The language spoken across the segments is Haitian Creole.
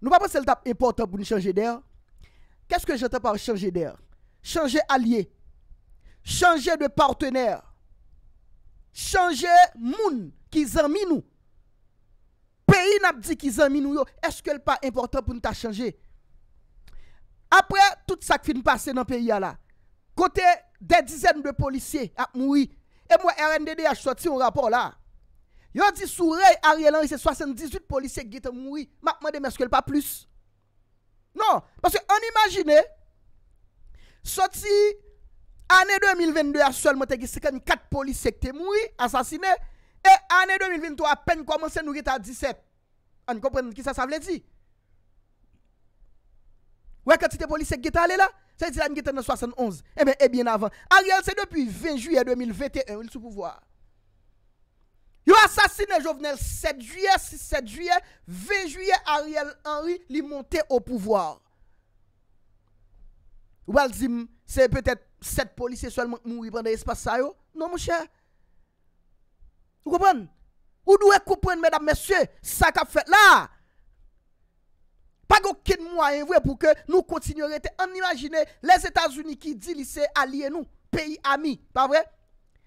Nou pa pa se l tap important pou nou chanje der? Kè s ke j ente par chanje der? Chanje alye, chanje de partener, chanje moun ki zanmi nou. Peyi nap di ki zanmi nou yo, eske l pa important pou nou ta chanje? Apre, tout sa kfin pase nan peyi ya la. Kote de dizen de polisye ap moui, e mwen RNDD a chwati yon rapor la. Yo di sou rey Ariel Henry se 78 polisek gete mwoui. Ma mwade meskel pa plus. Non. Paske an imagine. Soti. Ane 2022 asol mwote gete 54 polisek te mwoui. Asasine. E ane 2020 tou apen komanse nou gete a 17. Ani komprenen ki sa sa vle di. Wey katite polisek gete ale la. Sa yi di la mwote gete nan 71. E men e bien eh avan. Ariel se depi 20 juye 2021. Il sou pouvoi. Yo asasine jovenel 7 juye, 6-7 juye, 20 juye Ariel Henry li monte ou pouvoar. Ou al zim, se petet 7 polisye sol moun ripande espasa yo? Non mouche? Ou koupen? Ou nou e koupen, mèdam, mèsyè? Sa ka fèt la? Pa gòk kèd mou ayen vwe pou ke nou kontinu rete an imagine les Etats-Unis ki di lise alie nou, peyi ami, pa vrej?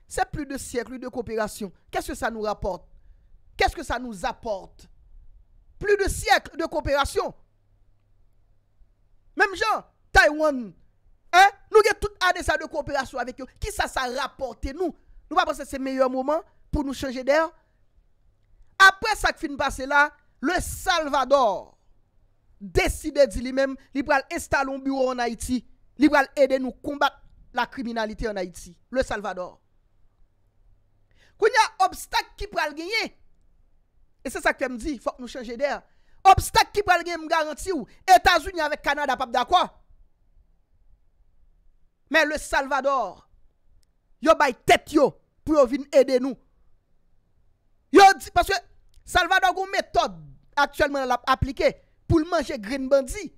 Se pli de syekli de koopirasyon. Kès ke sa nou raport? Kès ke sa nou aport? Pli de syekli de koopirasyon. Mem jan, Taiwan. Nou gen tout ane sa de koopirasyon avèk yo. Ki sa sa raportè nou? Nou pa aposè se meyèr mouman pou nou chanje der? Apre sak fin pase la, le Salvador deside di li mem, li pral estalon bureau an Haiti, li pral ede nou kombat la kriminalite an Haiti. Le Salvador. Koun ya obstak ki pral genye. E se sa ke m di, fok nou chanje der. Obstak ki pral genye m garanti ou, Etats-Unis avèk Kanada pap da kwa? Men le Salvador, yo bay tèt yo pou yo vin edè nou. Yo di, paske Salvador goun metod, aktyèlmen ap aplike, pou l manje green bandi.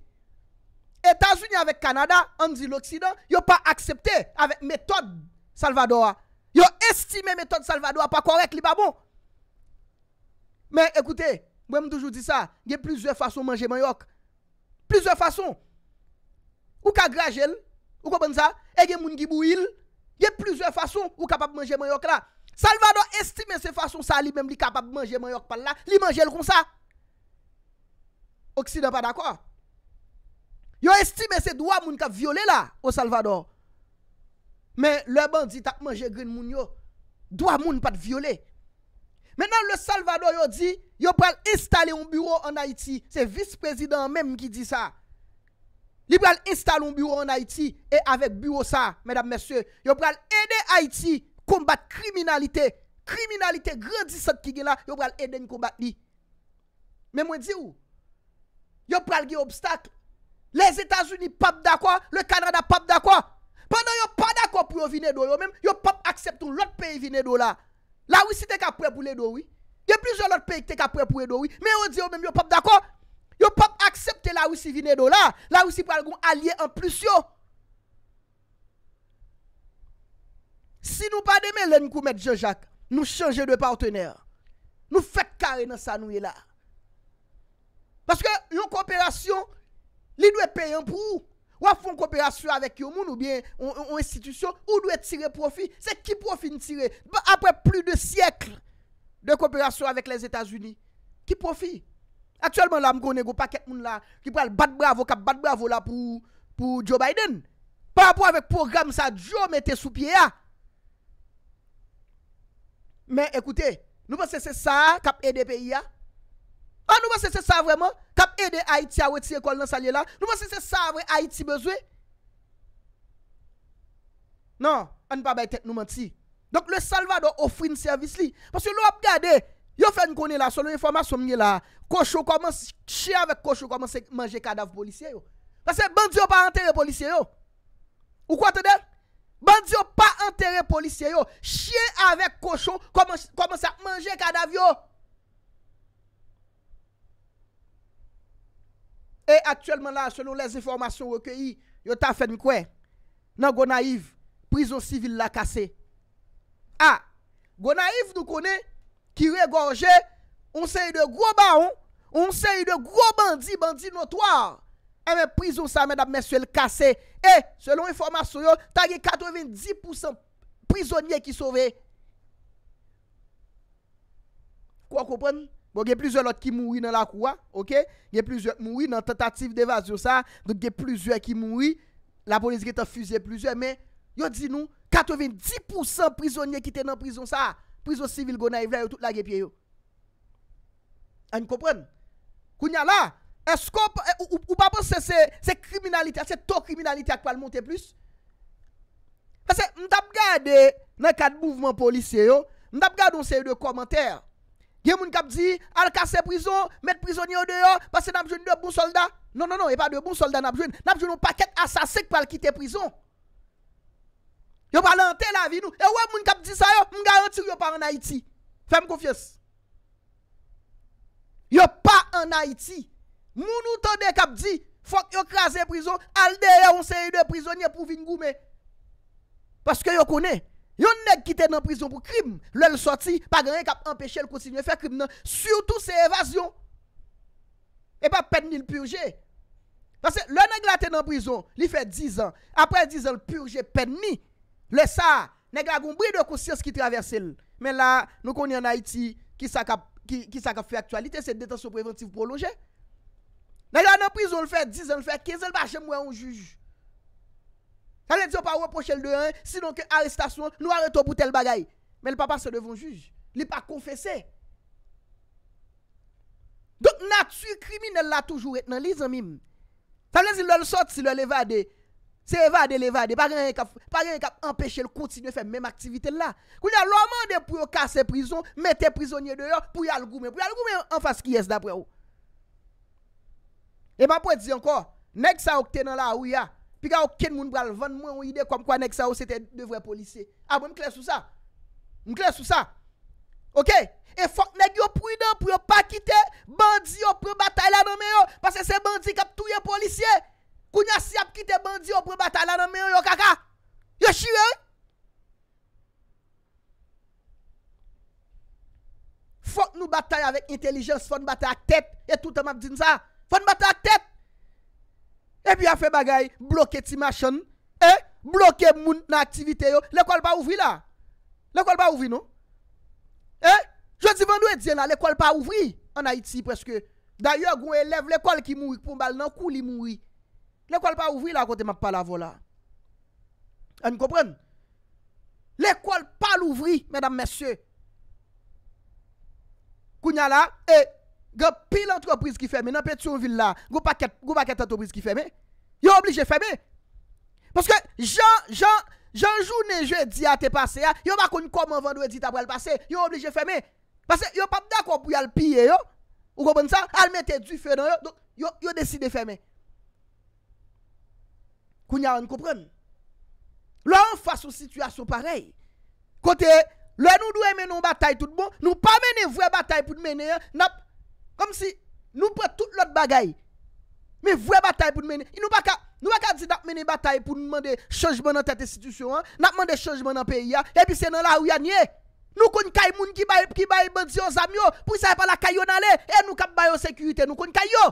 Etats-Unis avèk Kanada, an di l'Oksidan, yo pa akseptè avèk metod Salvador a. Yo estime metode Salvador pa korek li ba bon. Men, ekoute, mwen mdoujou di sa, ye plizwe fason manje manyok. Plizwe fason. Ou ka grajel, ou kopan sa, e gen moun gibou il, ye plizwe fason ou kapab manje manyok la. Salvador estime se fason sa, li menm li kapab manje manyok pal la, li manjel kon sa. Oksida pa dako? Yo estime se dwa moun ka viole la, o Salvador. Men, le bandi tak manje gren moun yo. Dwa moun pat viole. Men nan le Salvador yo di, yo pral installe yon bureau an Haiti. Se vice-prezident men ki di sa. Li pral installe yon bureau an Haiti e avek bureau sa, men dam mesye. Yo pral ede Haiti, kombat kriminalite. Kriminalite, gradi sat ki gen la, yo pral ede yon kombat li. Men mwen di ou? Yo pral ge obstak. Les Etats-Unis pap da kwa? Le Kanada pap da kwa? Pendan yo pa d'akop pou yo vine do yo men, yo pop akseptou lout peyi vine do la. La wisi te ka pre pou le do wii. Ye plizou lout peyi te ka pre pou le do wii. Men yo di yo men, yo pop d'akop. Yo pop aksepte la wisi vine do la. La wisi pral goun alye an plus yo. Si nou pa deme lèn koumèd je jak, nou chanje de partenèr. Nou fèk kare nan sa nou yè la. Baske yon koopérasyon, li nou e peyen pou ou? Wafon kooperasyon avèk yo moun ou bien ou institisyon, ou dwe tire profi. Se ki profi n tire apre pli de syekl de kooperasyon avèk les Etats-Unis. Ki profi. Aksyèlman la m gounè goupakè moun la ki pral bat bravo kap bat bravo la pou Joe Biden. Par rapport avèk program sa, Joe mette sou piye ya. Men ekoute, nou m sese sa kap edè peyi ya. A nou mwen se se savreman? Kap ede Haiti a weti ekol nan salye lan? Nou mwen se se savre Haiti bezwe? Nan, an pa bay tek nou mwen ti. Donk le Salvador ofri n servis li. Pase yo lop gade, yo fè n konen la, son loun informasyon e mwenye la, kochou komanse, chie avèk kochou komanse manje kadav polisye yo. Pase bandyo pa enterre polisye yo. Ou kwa te den? Bandyo pa enterre polisye yo. Chie avèk kochou komanse manje kadav yo. Ou kwa te den? Et actuellement là, selon les informations recueillies, yo ta fèd mi kwen? Nan Gwena Yves, prison civil la kase. Ha, Gwena Yves nou konè, ki re gorje, on se y de gro baron, on se y de gro bandi, bandi notoire. E eh men prison sa men ap mè sè l kase. Et selon informations yo, ta yè 90% prisonnier ki sové. Kwa koupèn? Bon, gen plizye lot ki moui nan la kwa, ok? Gen plizye moui nan tentatif devasyon sa, don gen plizye ki moui, la polizye ki te fuzye plizye, men, yo di nou, 90% prizoyen ki te nan prizon sa, prizon sivil gona evla yo, tout la gen piye yo. An yon kompren? Koun yon la? Esko, eh, ou pa bon se se, se kriminalite, se to kriminalite akwal monte plus? Pase, mta mga de, nan kat mouvment polisye yo, mta mga don se yo de komentèr, Gen moun kap di, al kase prison, met prisonyon deyo, pase nabjweni de bon solda. Non, non, non, e pa de bon solda nabjweni. Nabjweni ou paket asasek pal kite prison. Yo pa lan ten la vi nou. E wè moun kap di sa yo, m garanti yo pa an Haiti. Fèm koufyes. Yo pa an Haiti. Moun ou ton de kap di, fok yo kase prison, al deye ou se yi de prisonye pou vin goume. Paske yo konen. Yon neg ki ten nan prizon pou krim, lè lè soti, pa gen yon kap empèche lè kontinye fè krim nan, surtout se evasyon, e pa pen ni lè purje. Nan se, lè neg la ten nan prizon, li fè 10 an, apre 10 an lè purje, pen ni, lè sa, neg la gounbri de konsyans ki traverse lè. Men la, nou kon yon Haiti, ki sa kap fè aktualite, se detansyon preventif proloje. Neg la nan prizon lè fè, 10 an lè fè, ke zè lè bachè mwen yon jujj. Sa le diyo pa wè pochèl de yon, Sinon ke arrestasyon, Nou arre to boutèl bagay. Men l papa se devon juj. Li pa konfese. Dok natu krimine l la toujou et nan li zan mim. Sa le diyo l l sot si l evade. Si evade, l evade. Pa gen yon kap empèche l kontinu fè mèm aktivite l la. Kou li a loman de pou yon kase prison, Mète prisonye de yon pou yal goumè. Pou yal goumè an fas ki yes da pou yon. E mè pou e diyo anko, Nèk sa okte nan la ou yon, pi ka ou ken moun bral van moun ou ide kom kwa nek sa ou se te devre polisye. A, mwen mkle sou sa. Mkle sou sa. Ok? E fok neg yo prouden pou yo pa kite bandi yo pre batay la nan men yo, pase se bandi kap touye polisye, kounya si ap kite bandi yo pre batay la nan men yo yo kaka. Yo shiwe. Fok nou batay avek intelijens, fok nou batay a tep, e touta map din sa. Fok nou batay a tep. E pi a fe bagay bloke ti masyon. E, bloke moun nan aktivite yo. Lekol pa ouvri la. Lekol pa ouvri nou. E, jwè di vandou e djen la. Lekol pa ouvri an Haiti preske. Danyo, gwen elev, lekol ki moui. Poumbal nan, kou li moui. Lekol pa ouvri la, konti map pa la vola. An yi kompren? Lekol pa louvri, mèdam mèsyè. Kounyala, e. Gyo pi l'entreprise ki fème Nan peti yon villa Gyo paket Gyo paket entreprise ki fème Yon oblige fème Paske Jan Jan Janjou neje di a te pase Yon bako n koman vandou E dit apre l'pase Yon oblige fème Pase yon papda kou Pou yal piye yon Ou gobon sa Al mette du fè nan yon Yon Yon deside fème Koun ya an koupren Lò an fwa sou situasyon parey Kote Lò nou dwe menon batay tout bon Nou pa mene vwe batay Pou dmenen Nap Kom si nou pre tout lot bagay. Me vwe batay pou nou meni. Nou baka di nan meni batay pou nou mende chanjman nan tete istitisyon. Nan mende chanjman nan peyi ya. E pi se nan la ou ya nye. Nou konj kay moun ki bayi bè diyo zamyo. Pou sa e pa la kayo nan le. E nou kap bayo sekurite. Nou konj kayo.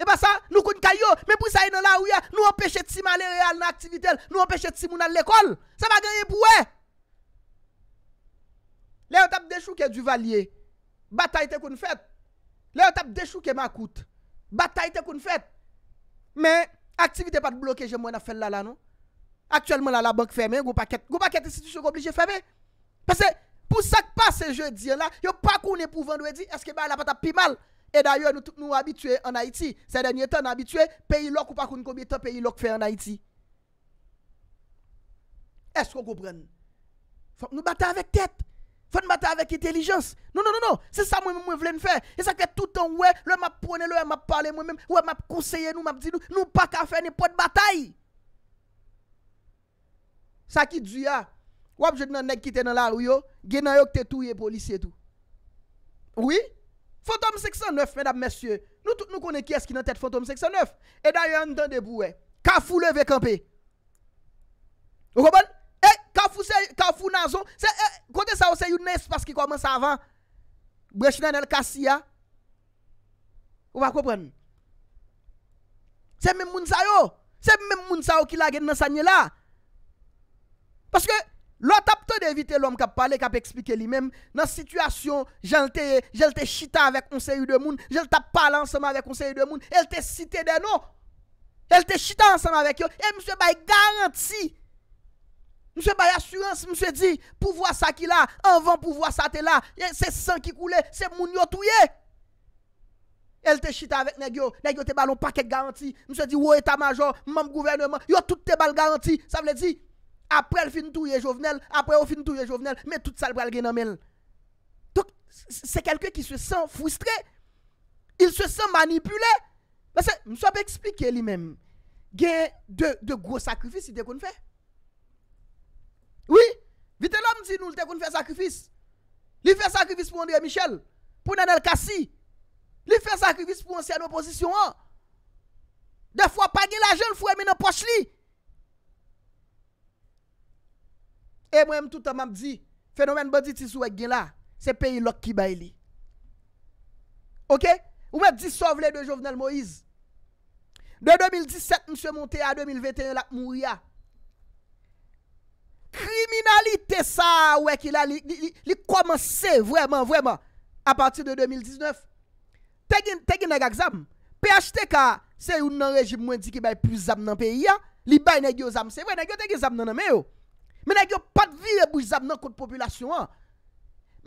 E pa sa. Nou konj kayo. Me pou sa e nan la ou ya. Nou anpeche ti man le real nan aktivitel. Nou anpeche ti moun nan lekol. Sa bagay e pou we. Le yo tap de chouke du valye. E. Bata ite kon fet. Le yo tap dechou ke ma akoute. Bata ite kon fet. Men, aktivite pat bloke je mwen a fel la la non. Aktuelman la la bank ferme. Gou pa ket institusyon kon plije ferme. Pese, pou sak pa se je di la, yo pa kon epouvan do e di, eske ba la pat api mal. E dayo nou habituye an Haiti. Se denye ton habituye, peyi lo kon pa kon komite peyi lo kon fe an Haiti. Esko kou pren? Nou bata avek tet. Fote bata avèk itelijans. Non, non, non, non. Se sa mwen mwen mwen vle nfè. E sa kè tout an wè, lò m ap pwene, lò m ap pale mwen mèm. Lò m ap konseye nou, m ap di nou. Nou pa ka fè nè pote bata yi. Sa ki dju ya. Wap jè nan neg ki te nan la rou yo. Genan yo kte tou ye polisye tou. Oui? Fantome 609, mèdap mèsyè. Nou konè kè skè nan tèt Fantome 609. E da yon dan debou wè. Ka foule ve kampe. Ou kobon? Ou kobon? Fou nan zon Kote sa ou se yon nes Pas ki koman sa avan Brechnen el kasi ya Ou va kopren Se men moun sa yo Se men moun sa ou ki la gen nan sa nye la Paske Lo tap to de evite lom kap pale Kap eksplike li men Nan situasyon Jel te chita avek konseyu de moun Jel tap pale ansema avek konseyu de moun El te site de nou El te chita ansema avek yo E msye bay garanti Mse bay assurance, mse di, pouvoi sa ki la, anvan pouvoi sa te la, se san ki koule, se moun yo touye. El te chita avek negyo, negyo te balon paket garanti, mse di, wou etat major, mmanm gouvernement, yo tout te bal garanti, sa vle di, apre el fin touye jovenel, apre ou fin touye jovenel, me tout salbral gen amel. Dok, se kelke ki se san foustre, il se san manipule, mse bay explike li men, gen de gwo sakrifis ide kon fè. Oui, vite lèm di nou lte kon fè sakrifis. Li fè sakrifis pou André Michel, pou Nenel Kassi. Li fè sakrifis pou Ansel Oposisyon 1. De fwa pa gè la jèl fwa eme nan poch li. E mwen mtouta mèm di, fenomen badi ti sou wè gè la, se peyi lok ki bay li. Ok? Ou mèm di sov lè de Jovenel Moïse. De 2017 mse monte a 2021 lak mwou ya. Kriminalite sa wè ki la li komanse vwèman vwèman A pati de 2019 Tegin neg akzam PHT ka se yon nan rejim mwen di ki bay pou zam nan peyi ya Li bay neg yo zam se wè Neg yo tege zam nan anme yo Men neg yo pat viye bou zam nan kote populasyon an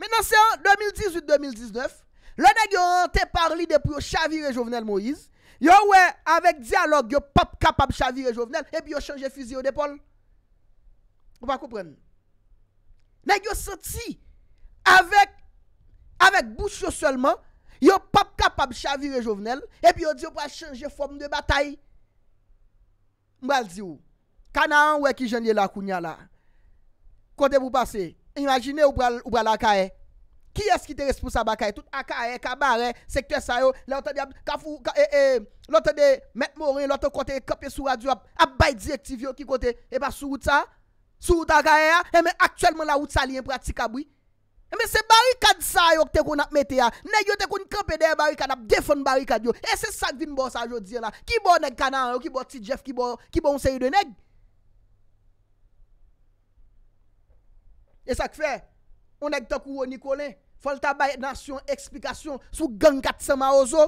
Men nan se an 2018-2019 Le neg yo hante parli de pou yo chavire jovenel Moïse Yo wè avek dialog yo pap kapab chavire jovenel E pi yo chanje fuzi yo depol Ou pa koupren. Mèk yo soti, avèk, avèk boucho sèlman, yo pap kapab chavire jovenel, epi yo diyo pa chanje fòm de bataï. Mbèl diyo, kana an wè ki jenye la kounya la, kote pou pase, imagine ou pral akaye, ki eski te respousa bakaye, tout akaye, kabare, sekte sa yo, lò tè de, e, e, lò tè de, mèk morè, lò tè kote, kope sou radyo, ap bay direktivyo ki kote, epa sou wout sa, ap bay direktivyo ki kote, Sou ta kare ya, e eh, me aktuelman la wout sali en pratika bouy. E eh, me se barikad sa yo te kon apmete ya. Neg yo te kon krepe de barikad ap defon barikad yo. E se sak vin bo sa jodi ya la. Ki bo neg kanan yo, ki bo ti jef, ki bo onseyi de neg. E sak fe, on neg to kou o Nikolay. Fol ta baye nasyon eksplikasyon sou gang kat seman ozo.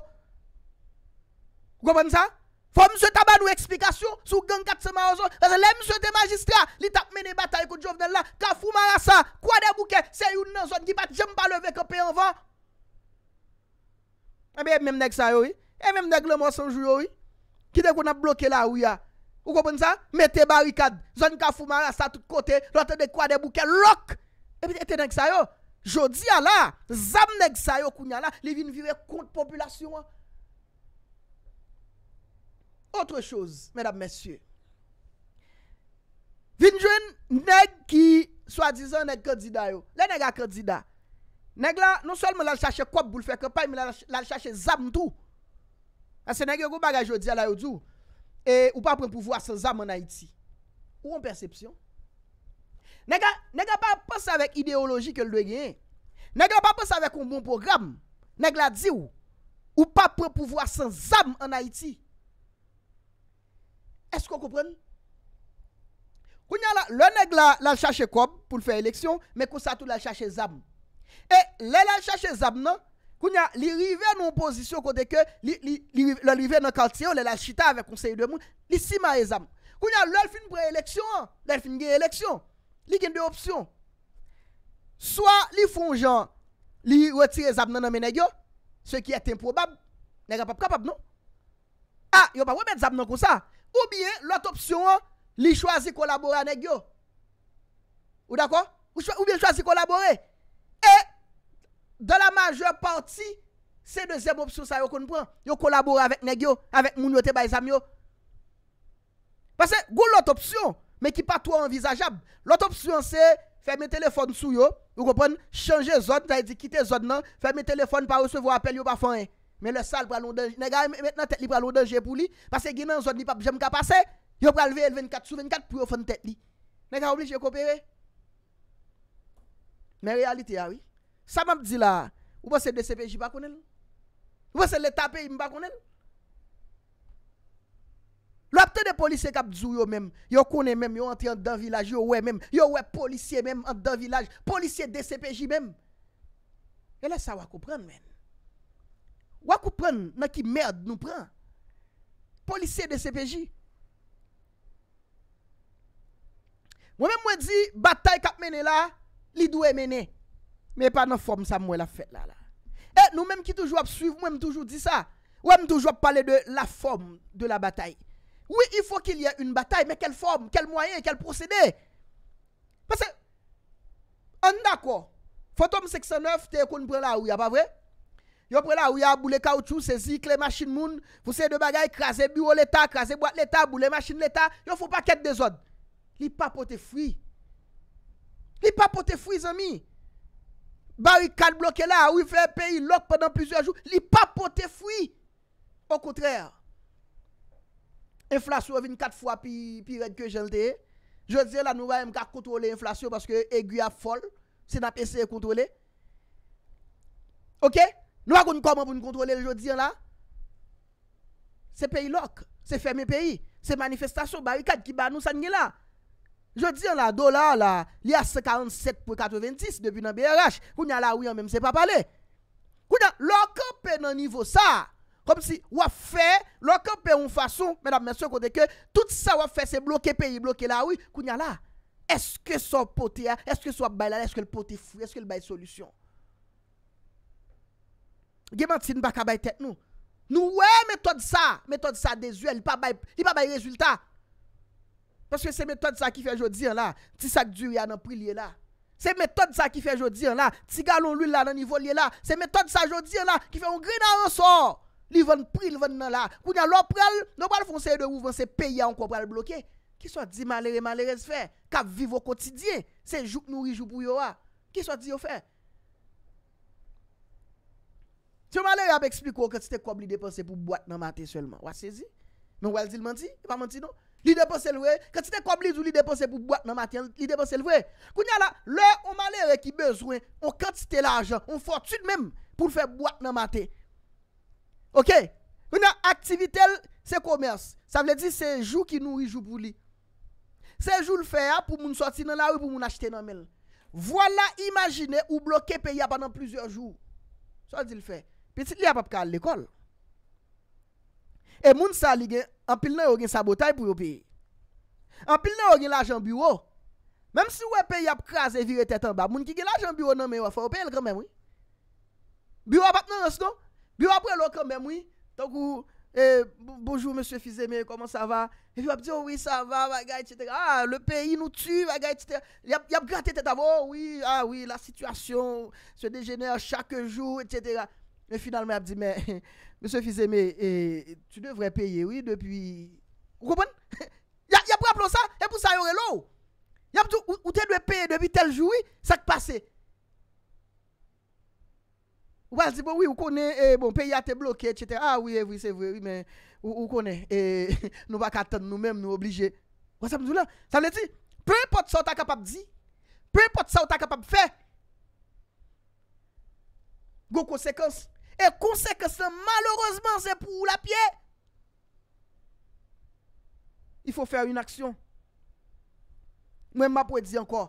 Gomen sa? Fò msè taban nou eksplikasyon, sou gen kat seman an zon. Fè se lè msè te magistra, li tap mène batay kou Djovdel la, ka fouman an sa, kwa de bouke, se youn nan zon, ki bat jem pa leve kèpè an van. E mè mè mnèk sa yon, e mè mnèk le monsanjou yon, ki dekoun ap bloke la ou ya. Ou kopon sa, mè te barikad, zon ka fouman an sa tout kote, lò te dekou an de bouke, lòk! E eh pè te mè mnèk sa yon, jodi a la, zam mnèk sa yon koun ya la, li vin vire kont popolasyon ah. Otre chouz, mèdap mèsyè. Vinjwen, neg ki swa dizan neg kandida yo. Le neg a kandida. Neg la, nou sol me lal chache kop, mè lal chache zam tou. Ase neg yo go bagaj yo di alayou tou. E ou pa prepovoa san zam anayiti. Ou an persepsyon? Neg a, neg a pa pa sa vek ideologi ke l doye genye. Neg a pa pa sa vek un bon program. Neg la di ou, ou pa prepovoa san zam anayiti. Esko koupren? Koun ya la, lè nèk la lal chache kob pou l fè eleksyon, mè kousa tou lal chache zab. E lè lal chache zab nan, koun ya li rive nan oposisyon kote ke, li rive nan kalteyo, lè lal chita avè konsey de moun, li sima e zab. Koun ya lè l fin pre eleksyon an, lè l fin gen eleksyon, li gen de opsyon. Soa li fon jan, li retire zab nan non? ah, nan mè nèk yo, se ki ete improbab, nèk apap kapab nou. A, yo pa wè mè zab nan kousa, Ou biye, lot opsyon an, li chwazi kolaboran an e gyo. Ou d'akon? Ou biye chwazi kolaboran. E, de la majeur parti, se dezem opsyon sa yo konpren. Yo kolaboran avèk ne gyo, avèk moun yote bay zamyo. Pase, goun lot opsyon, me ki patou an envizajab. Lot opsyon se, fèmè telefon sou yo, non? yo konpren, chanje zon, ta yi di kite zon nan, fèmè telefon pa ou se vou apel yo pa fèmè. Men le sal pralou denje. Nega, met nan tet li pralou denje pou li. Pase gina an zon li pap jem ka pase. Yo pralve el 24 sou 24 pou yo fon tet li. Nega, ou li jekopere? Men realite ya, oui. Sa mam di la, ou pa se DCPJ bakounen? Ou pa se le tape im bakounen? Lo apte de polisye kap dzou yo men. Yo kounen men, yo ente an dan vilaj, yo we men. Yo we polisye men an dan vilaj. Polisye DCPJ men. E le sa wakopren men. Wè kou pren nan ki mèrd nou pren? Polisè de CPJ. Mwen mwen di, batay kap mène la, li dwe mène. Mè pa nan fòm sa mwen la fèt la la. E, nou mèm ki toujou ap suiv, mwen mwen toujou di sa. Mwen mwen toujou ap pale de la fòm de la batay. Oui, i fò kèl yè un batay, mè kel fòm, kel mwayen, kel prosedè. Pase, an da kò. Fòtòm 609 te kon pren la ou, ya pa vre? Yo pre la ou ya boule kaoutou, se zik, le machine moun, pou se de bagay, krasè bureau l'Etat, krasè boite l'Etat, boule machine l'Etat, yo fò pa ket de zon. Li pa pote fwi. Li pa pote fwi zanmi. Ba ou yi kan bloke la, ou yi fè pe, yi lok pwenden pwizer jou. Li pa pote fwi. Ou kontrèr. Inflasyon vin kat fwa pi redke jenlte. Je zè la nou va mka kontrole inflasyon, paske e gu ya fol, se na pese kontrole. Ok? Nou akoun koman pou nou kontrole yo diyan la? Se peyi lok, se ferme peyi, se manifestasyon barikat ki ba nou san nge la. Yo diyan la, do la la, li a 47 pou 96 depi nan BRH. Kounyan la, wè an mèm se pa pale. Kounyan, lo kan pe nan nivou sa. Kom si wap fe, lo kan pe yon fason, mèdam mèsyon kote ke, tout sa wap fe se bloke peyi, bloke la wè. Kounyan la, eske so pote ya, eske so ap bay la, eske l pote fwe, eske l bay solusyon. Geman ti nou baka bay tet nou. Nou we metode sa. Metode sa de zuel. Li pa bay rezultat. Paske se metode sa ki fe jodi an la. Ti sak djur ya nan pri liye la. Se metode sa ki fe jodi an la. Ti galon lul la nan nivou liye la. Se metode sa jodi an la. Ki fe on gri nan anson. Li ven pri, li ven nan la. Kou nyan loprel. Nopal fon seye de ou ven se peye an kon pral blokye. Ki so di malere malere se fe. Kap vivo kotidye. Se jouk nou ri joubou yo a. Ki so di yo fe. Ki so di yo fe. Si yo malere ap ekspliko ke ti te kob li depose pou boat nan mate selman. Ou asezi? Non wèl di l manti? Pan manti nou? Li depose l wè? Ke ti te kob li zou li depose pou boat nan mate, li depose l wè? Kounya la, lè, on malere ki bezwen, on kantite l ajan, on fortune mem pou l fè boat nan mate. Ok? Kounya, aktivitel se komers. Sa vle di se jou ki nou i jou pou li. Se jou l fè ya pou moun soti nan la wè pou moun achete nan men. Vwala imagine ou bloke pe ya banan plusieurs jou. Sa wè di l fè ya? Peti li ap ap kal l'ekol. E moun sali gen, anpil nan yon gen sabotaj pou yon pi. Anpil nan yon gen lajan bureau. Menm si wè pe yap kras e vire tetan ba, moun ki gen lajan bureau nan men wafan, wè pe yon gen men wè. Bureau ap ap nan ans nou, bureau ap wè lò gen men wè. Ton kou, e, bonjou monsie Fizeme, koman sa va? E vè ap diyo, oh, wè sa va, wè gai, etsete, a, ah, le peyi nou tu, wè gai, etsete, yap gate tetan ba, oh, wè, a, ah, wè, la Men final men ap di men, Monsen Fize men, Tu devre peye oui, Depi, Ou konpon? Ya pou ap lon sa? Ya pou sa yore lou? Ya pou tou, Ou te devre peye, Depi tel jou oui, Sak pase? Ou waz di bon, Ou konen, Bon peye a te bloke, Etc. Ah oui, eh, Ou konen, Nou bak aten nou men, Nou oblige. Ou sa mdou la? Sa mdou la? Ou sa mdou la? Sa mdou la? Sa mdou la? Pei pot sa ou ta kapap di, Pei pot sa ou ta kapap fe, Gou konsekons, E konsek se malorozman se pou ou la pie. I fò fèr yon aksyon. Mwen mwa pou e di anko.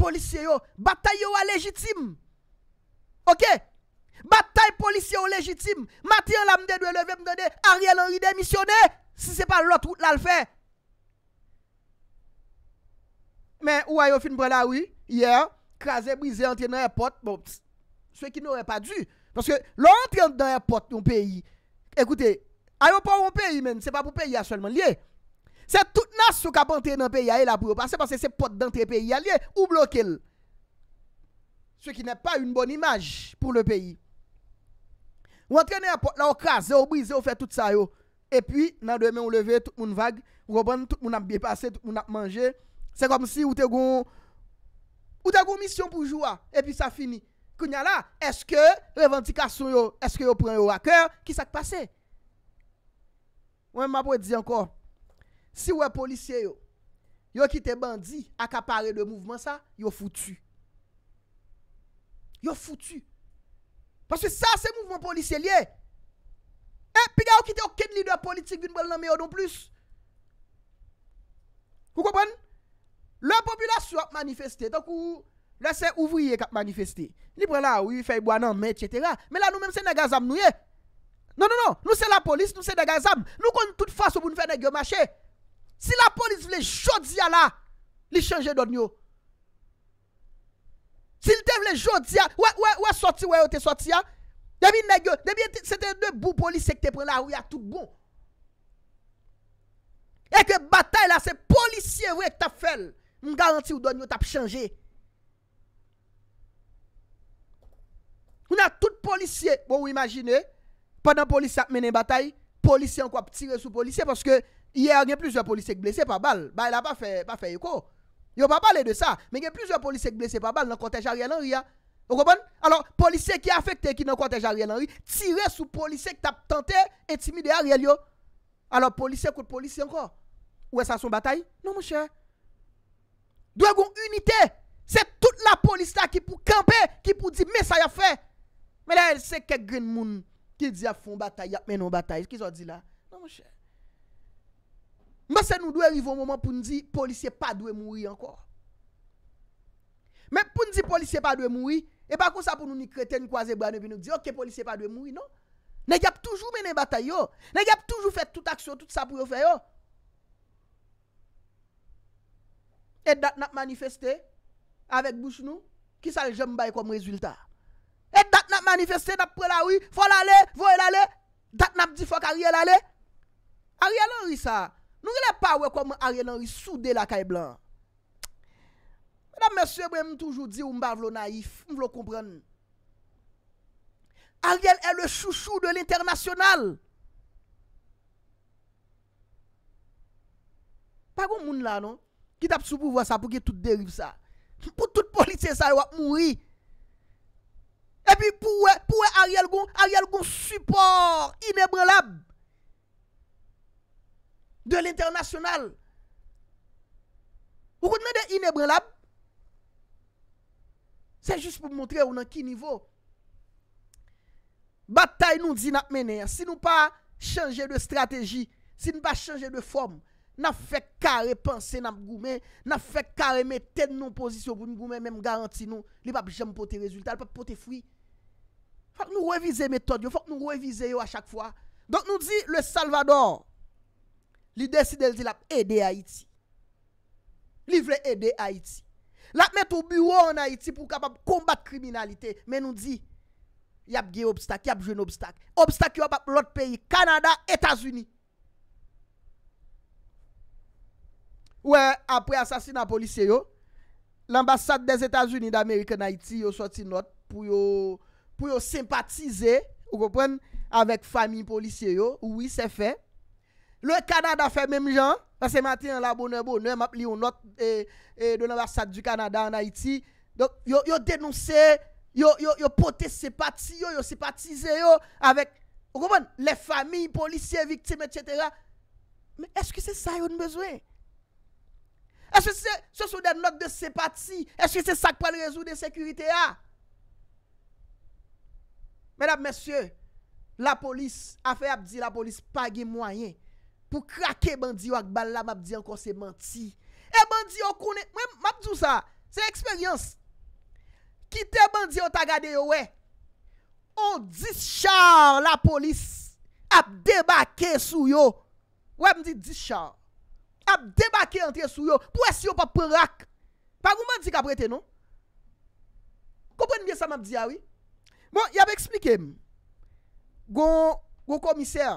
Polisye yo, batay yo a lejitim. Ok? Batay polisye yo lejitim. Mati an la mde dwe leve mdene, a riel an ri demisyone. Si se pa lòt, lal fè. Men, ou a yo fin bre la wè? Ye, krasè, bwize, an tè nan e pot. Bon, sò ki nou wè pa dù. Nonske, lò entren dan yè pot yon peyi, ekoute, ayon pa yon peyi men, se pa pou peyi asolman liye, se tout nas yon kap entren nan peyi aye la pou yon pas, se pa se se pot dante yon peyi a liye, ou blok el, se ki nè pa yon bon imaj pou lè peyi. Ou entren nan yon pot, la ou kaze, ou brize, ou fè tout sa yo, e pi nan demè ou leve, ou nou vage, ou ou ban, ou nou ap biye pasè, ou nou ap manje, se kom si ou te goun, ou te goun misyon pou jwa, e pi sa fini. Nya la, eske revantikasyon yo Eske yo pren yo a kèr, ki sa k'pase Ou mè mè pou e di ankon Si wè polisye yo Yo ki te bandi Akapare le mouvment sa, yo foutu Yo foutu Paske sa se mouvment polisye liè E, pi gè yo ki te okèd Lide politik bin bol nan mè yo don plus Kou kompon Le populasyon manifesté Takou se ouvriye kap manifeste, ni prè la, wè fèy boan an mèt, etère, mè la nou mèm se negazam nou ye, nou nou nou, nou se la polis, nou se negazam, nou kon tout fass obou nou fè negyo mache, si la polis vle jòd zia la, li chanje Dodnyo, si lte vle jòd zia, wè, wè, wè, wè soti wè, wè te soti ya, debi negyo, debi se te debou polis, se kte prè la, wè ya tout gon, e ke batay la, se polisye wè, kta fel, m garanti w Dodnyo, Ou na tout polisye, pou bon, ou imagine, pandan polisye ap menen batay, polisye anko ap tire sou polisye, poske, yè a gen plus yo polisye k blese pa bal, ba el a pa fe, pa fe yo ko. Yo pa pale de sa, men gen plus yo polisye k blese pa bal, nan kotej a rien anri ya. Ou komon? Alors, polisye ki a afekte, ki nan kotej a rien anri, tire sou polisye ki ta ptante, etimide a rien yo. Alors, polisye kout polisye anko. Ou e non, es a son batay? Non mouche. Dou agon unité, se tout la polisye la ki pou kampe, ki pou di, me sa ya Men la el se kek gen moun ki di a fon batay ap menon batay, ki so di la? Mwen mwen chè. Mwen se nou dwe rivo moun mwen pou n di polisye pa dwe mouri ankor. Mwen pou n di polisye pa dwe mouri, e pa kon sa pou nou ni kreten kwa ze brane vi nou di, ok, polisye pa dwe mouri, non? Ne gyap toujou menen batay yo. Ne gyap toujou fet tout aksyon, tout sa pou yo fe yo. E dat nan manifeste, avek bouch nou, ki sa l jem bay kom rezultat. E dat nap manifeste, nap pre lawi, fol ale, vo ele ale, dat nap di fok Ariel ale. Ariel anri sa. Nou rele pa we kwa mwen Ariel anri soude la kay blan. Nan mè sè mwen mwen toujou di ou mba vlo naif, mwen vlo koubren. Ariel e le chouchou de l'internasyonal. Pa goun moun la non, ki dap soubou vwa sa pou ki tout deriv sa. Pou tout politè sa e wap moun ri. E pi pou we, pou we Ariel Goun, Ariel Goun support Inebran Lab de l'internasyonal. Ou kout mè de Inebran Lab, sè jous pou mwontre ou nan ki nivou. Batay nou di nan menè, si nou pa chanje de strategi, si nou pa chanje de form, nan fè kare pense nan goumen, nan fè kare mè ten nou posisyon goun goumen, mè m garanti nou, li wap jèm pote rezultat, li wap pote fwi. Fak nou revize metode yo, fak nou revize yo a chak fwa. Don nou di, le Salvador, li desi del di lap, ede Haiti. Livre ede Haiti. Lap met ou bureau an Haiti pou kapap kombat kriminalite. Men nou di, yap gey obstak, yap jwen obstak. Obstak yo ap ap lot peyi, Kanada, Etasuni. Ouè, apre asasina polise yo, lambasad de Etasuni d'Amerika n'Haiti yo soti not pou yo... pou yo sempatize, yo gepon, avek fami policye yo, ouwi se fe, le Kanada fe menm jan, nan se mati an la bonen bonen, map li yon not, e, e, donan vasat du Kanada an Haiti, yo, yo denonse, yo, yo, yo pote sepati, yo, yo sepatize yo, avek, yo gepon, le fami policye, viktime, et cetera, men eske se sa yon bezwe? Eske se, se sou den not de sepati, eske se sa kwa l rezo de sekurite ya? Ah? Mwen, Men ap mesye, la polis a fe ap di la polis page mwayen pou krake bandi wak bal la map di an kon se manti. E bandi wak kone, mwen map di ou sa? Se eksperyans, kite bandi wak ta gade yo we, on dischar la polis ap debake sou yo. We mdi dischar, ap debake ente sou yo, pou es yo pa prak. Pa wou mdi ka prete non? Kupren mwen sa map di ya ah we? Bon, ya pe eksplike. Gon komiser,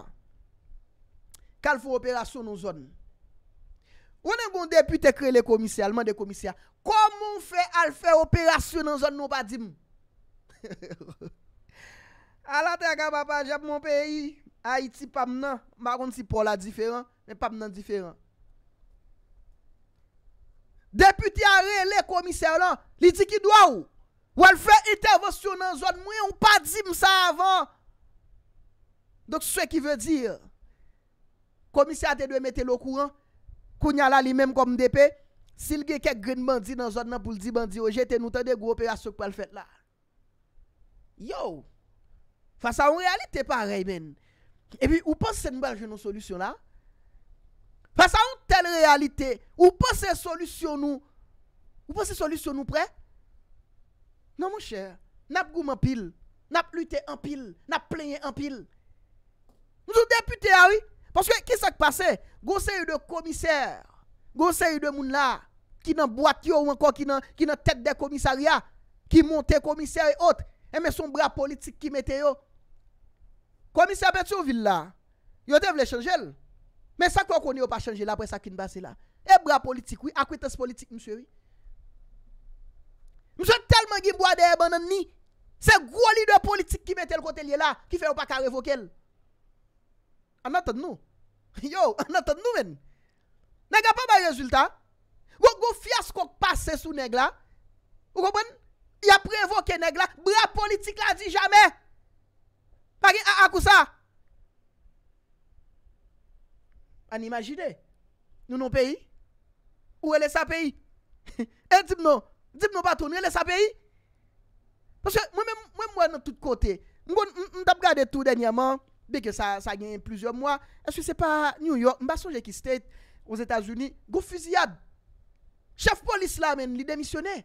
kal fè operasyon nou zon. O nen gon depute kre le komiser, alman de komiser, komon fè al fè operasyon nou zon nou pa di mou? Alante akababaj ap moun peyi, Haiti pam nan, maron ti pola diferan, men pam nan diferan. Depute a re le komiser lan, li di ki dwa ou? Ou al fè intervensyon nan zon, mwen ou pa di msa avan. Dok sou e ki vè dir, komisyate dwe mette lò kouran, kounya la li mèm kom mdp, silge kek grin bandi nan zon nan pou l'di bandi oje, te nou tè de gwo pe yasok pa l fèt la. Yo, fasa ou realite pare men, e pi ou pas se nou bèlje nou solusyon la? Fasa ou tel realite, ou pas se solusyon nou? Ou pas se solusyon nou prek? Nan moun chè, nap goum an pil, nap lute an pil, nap plenye an pil. Moun sou depute awi, porske ki sak pase, gose yu de komiser, gose yu de moun la, ki nan boat yo ou ankon, ki nan tet de komisaria, ki monte komiser e ot, e men son bra politik ki mete yo. Komiser apet sou villa, yo dev le chanjel. Men sak wakon yo pa chanjel apre sa kin base la. E bra politik wik, akwetans politik mswe wik. Mse telman gi mwa de e banan ni. Se gwo li de politik ki metel kote li e la. Ki fe ou pa ka revoke el. An atan nou? Yo, an atan nou men? Neg apan ba rezultat? Gwo fias kok pase sou neg la? Gwo bon? Ya prevoke neg la? Bra politik la di jame? Pa gen a akou sa? An imagine? Nou nou peyi? Ou ele sa peyi? E tip nou? Dib nou batoun nou e le sa peyi? Mwen mwen nou tout kote Mwen tap gade tout denyaman Beke sa genye plusieurs mwen Espe se pa New York Mwen baso je ki state Ou Zeta Zuni Gou fuziad Chef poli islamen li demisyonè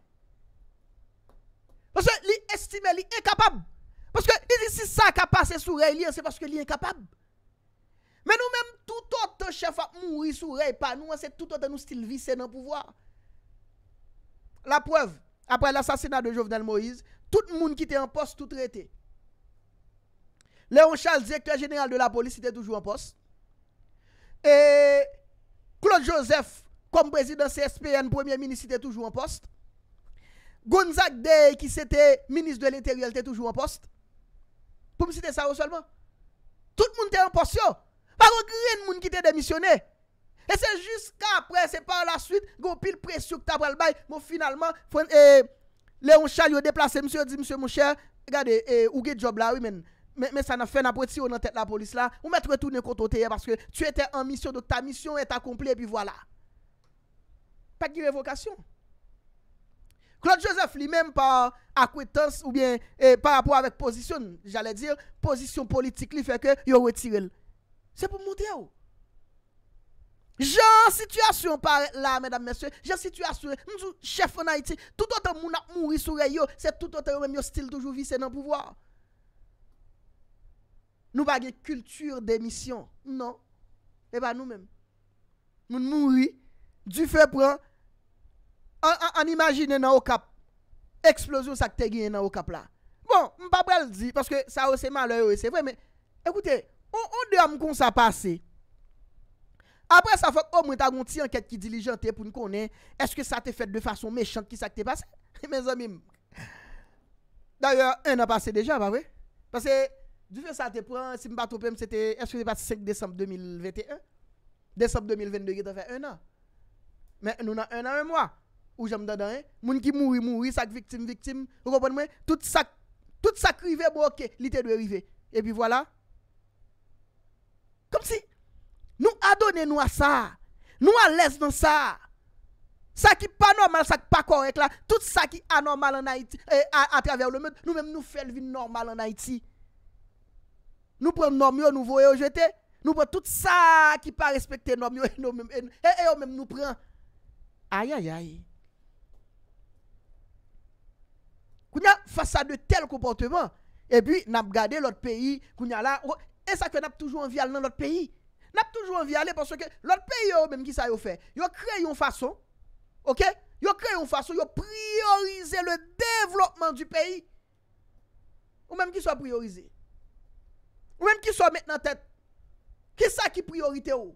Mwen se li estime li enkapab Mwen se li zisi sa kapase sur e li Wan se paske li enkapab Men nou men toutoto chef mouni sur e pa Nou wan se toutoto nou stil visse nan pouvoi La preuve, apre l'assasinat de Jovenel Moïse, tout moun ki te en poste tout rete. Léon Charles, ekte general de la polis, te toujou en poste. Et Claude Joseph, kom prezident CSPN, premier ministre, te toujou en poste. Gonzague Day, ki se te ministre de l'éteriel, te toujou en poste. Pou m'site sa rousselman? Tout moun te en poste yo, par an kren moun ki te demisyoney. E se jiska apre, se pa la suite, go pil presyo ki ta pral bay. Mo finalman, leon chan yo deplase, msye yo di, msye monsher, gade, ou ge job la, men sa na fen apreti yo nan tet la polis la, ou met retounen kontoteye, paske tu ete an misyon, do ta misyon ete akomple, pi wala. Pak gire vokasyon. Claude Joseph li men pa akwetans, ou bien, eh, pa apwa vek pozisyon, jale dir, pozisyon politik li, feke yo retirel. Se pou mwote yo. Jan situasyon pa la, jen situasyon, moun sou chef ou naiti, tout ote moun a mounri sou reyo, se tout ote moun yo stil toujou vi, se nan pouvoi. Nou bagi kultur demisyon, nan, e eh ba nou men. Moun moun mounri, du febran, an imagine nan o kap, eksplosyon sakte gine nan o kap la. Bon, moun pa brel di, paske sa ose malo yo, se vremen, ekoute, ou de a moun kon sa pasey, apre sa fote, o mwen ta gonti anket ki dilijante pou n konen, eske sa te fete de fason mechante ki sa ki te pase, men zanmim, d'ayor, en a pase deja, pa we, pase, du fe sa te pran, si mba tope m, eske se pase 5 Desembe 2021, Desembe 2022, te fete en a, men nou nan en a en mwa, ou janm da dan en, moun ki mouri, mouri, sak viktim, viktim, ou konpon mwen, tout sak rive, mou ok, li te dwe rive, e pi wala, kom si, Nou a donen nou a sa, nou a les nan sa, sa ki pa normal, sa ki pa korek la, tout sa ki anormal an Haiti, a eh, travèl le mèd, nou mèm nou fèl vi normal an Haiti. Nou pren nomyo nou voye ou jetè, nou pren tout sa ki pa respektè nomyo, e yo mèm nou pren. Ayayay. Kou nya fasa de tel kompontèman, e bi nap gade lòt peyi, kou nya la, e sa ke nap toujou an vial nan lòt peyi. N ap toujou an vi ale pwos yo ke lout peyi yo menm ki sa yo fe. Yo krey yon fason, yo krey yon fason, yo priorize le devlopman di peyi. Ou menm ki sa priorize. Ou menm ki sa met nan tet. Ke sa ki priorite yo?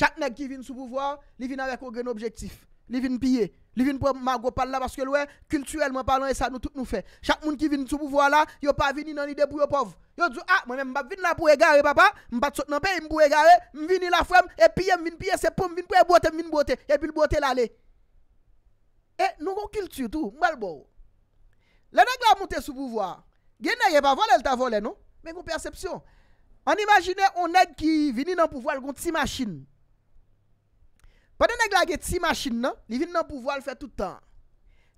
Chak neg ki vin sou pouvoar, li vin avek ou gen objektif. Li vin piye. Li vin pou ma gwo pal la baske lwe, kiltüelman palan e sa nou tout nou fe. Chak moun ki vin sou pouvo la, yo pa vin nan ide pou yo pov. Yo djou, a, mwenen mbap vin nan pou e gare papa, mbap sot nan pe, mbou e gare, mbini la fwem, e piye mbini piye se poum, vin pou e bote mbini bote, e bil bote la le. E, nou kon kiltü tou, mbal bo. Le neg la mwote sou pouvo la, genye ye pa vole lta vole nou, men kon persepsyon. An imagine, an neg ki vin nan pouvo la kon ti machin. Pwede neg la ge tsi machin nan, li vin nan pou vo al fè toutan.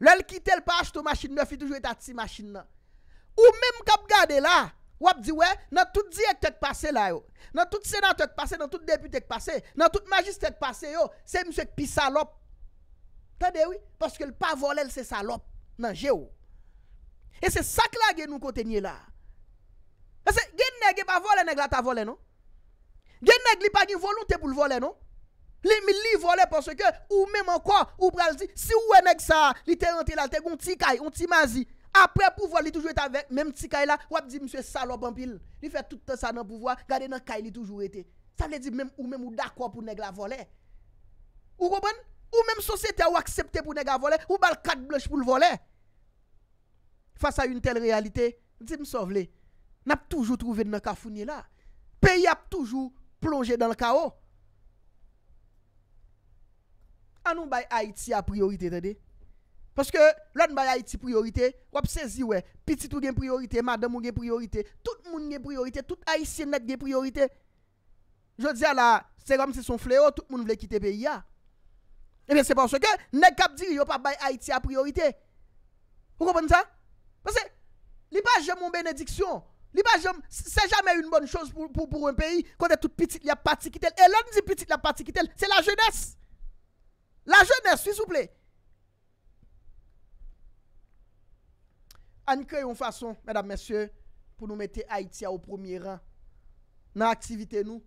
Lè l'kite l pa achto machin nan, fè toujou etat tsi machin nan. Ou mèm kap gade la, wap di wè, nan tout dièk tek pase la yo. Nan tout senat tek pase, nan tout deput tek pase, nan tout majistek pase yo, se msek pi salop. Tade wè, pweske l pa volel se salop nan jeyo. E se sak la gen nou kote nye la. E se gen neg e pa vole neg la ta vole non. Gen neg li pa gen volote pou l vole non. Le mi li vole panso ke ou mèm an kon, ou pral di, si ou wè nèk sa, li te rente lalte, ou ti kay, ou ti mazi. Apre pou vole li toujou etavek, mèm ti kay la, wap di mswe salop anpil. Li fè touta sa nan pouvoa, gade nan kay li toujou ete. Sa li di mèm ou mèm ou dakon pou nèk la vole. Ou koubon, ou mèm sosyete ou aksepte pou nèk la vole, ou bal kat blèj pou l'vole. Fas a yon tel realite, di msovle, nap toujou trouve nan kafounye la. Pe yap toujou plonje dan lka o. An nou bay Haiti a priorite, tede? Paske, loun bay Haiti priorite, wap se zi we, piti tou gen priorite, madè moun gen priorite, tout moun gen priorite, tout Haitien nek gen priorite. Je zi ala, se gam se son fleo, tout moun vle kite pe ya. Emen se panso ke, nek kap diri yo pa bay Haiti a priorite. Ou kompon sa? Paske, li pa jom moun benediksyon. Li pa jom, se jame yon bon chos pou pou pou yon peyi, kote tout piti li ap pati kite, e loun di piti li ap pati kite, se la jonesse. La jenè, s'il sou plè. An kè yon fason, mèdap mèsyè, pou nou mètè Haitia ou premier rang. Nan aktivité nou,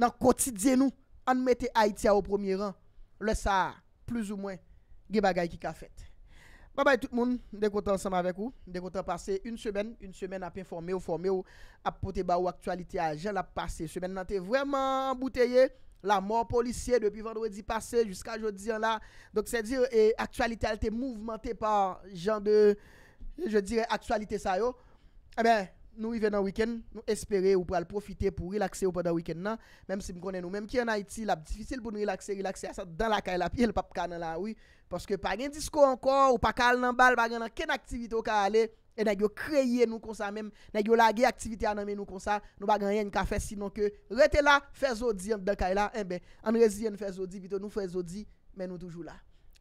nan kotidye nou, an mètè Haitia ou premier rang. Le sa, plus ou mwen, ge bagay ki ka fèt. Mwen bay tout moun, mwen dekote ansanm avèk ou, mwen dekote apase yon semen, yon semen apen formè ou formè ou, apote ba ou aktualite a jen apase yon semen, nan te vwèman bouteye, la mor polisye depi vendredi pase jiska jodi an la donk se dire aktualite al te mouvmente par jan de aktualite sa yo nou i ven an wikend espere ou pou al profite pou relakse ou podan wikend nan menm si m konen nou menm ki an Haiti lap difisil pou nou relakse relakse a sa dan la kay la piye l pap kanan la paske pa gen disko an kor ou pa kal nan bal pa gen nan ken aktivite ou ka ale E nage yo kreyye nou konsa menm, nage yo lage aktivite aname nou konsa, nou bagan yen kafe sinon ke rete la, fe zo di, anbe eh dekay la, enbe, anbe rezi yen fe zo di, bito nou fe zo di, men nou toujou la.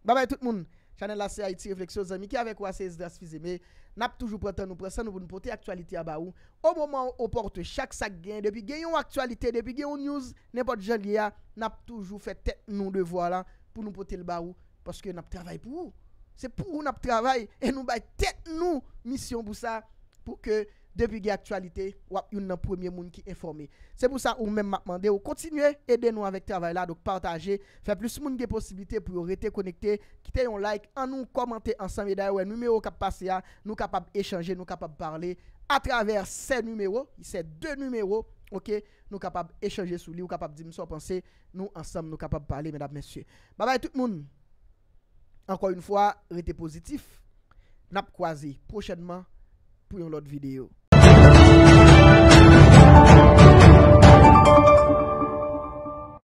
Ba bay tout moun, chanel la se a iti refleksyon zanmi ki avek wasez dras fizeme, nap toujou pretan nou presan nou pou nou pote aktualite a ba ou. Ou mouman ou porte chak sak gen, depi gen yon aktualite, depi gen yon news, nepot jan gya, nap toujou fetet nou devwa la pou nou pote l ba ou, paske nap travay pou ou. Se pou ou nap travay e nou bay tet nou misyon pou sa pou ke depi ge aktualite wap yon nan premye moun ki informe. Se pou sa ou men map mande ou kontinye ede nou avek travay la. Dok partaje, fe plis moun ge posibite pou rete konekte. Kite yon like, an nou komante ansam eday wè numero kap pase ya. Nou kapab echanje, nou kapab parle a traver se numero, se de numero. Nou kapab echanje sou li, nou kapab di mson panse, nou ansam nou kapab pale medap mensye. Babay tout moun. Anko yon fwa rete pozitif, nap kwa zi prochenman pou yon lot videyo.